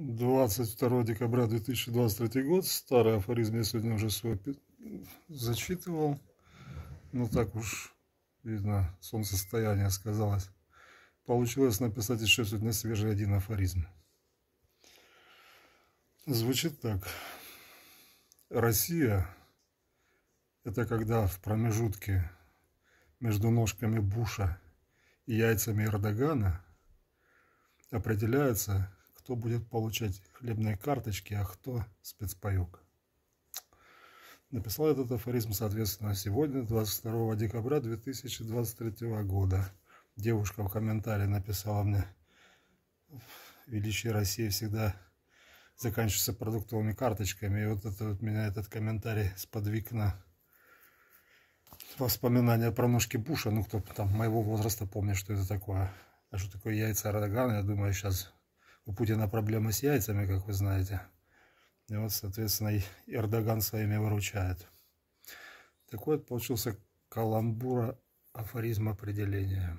22 декабря 2023 год. Старый афоризм я сегодня уже свой зачитывал. но ну, так уж, видно, солнцестояние сказалось. Получилось написать еще сегодня свежий один афоризм. Звучит так. Россия – это когда в промежутке между ножками Буша и яйцами Эрдогана определяется кто будет получать хлебные карточки, а кто спецпаек. Написал этот афоризм, соответственно, сегодня, 22 декабря 2023 года. Девушка в комментарии написала мне, величие России всегда заканчивается продуктовыми карточками. И вот это вот меня этот комментарий сподвиг на воспоминания про ножки Буша. Ну, кто там моего возраста помнит, что это такое. А что такое яйца Эрдогана, я думаю, сейчас у Путина проблемы с яйцами, как вы знаете. И вот, соответственно, и Эрдоган своими выручает. Так вот, получился каламбура афоризм определения.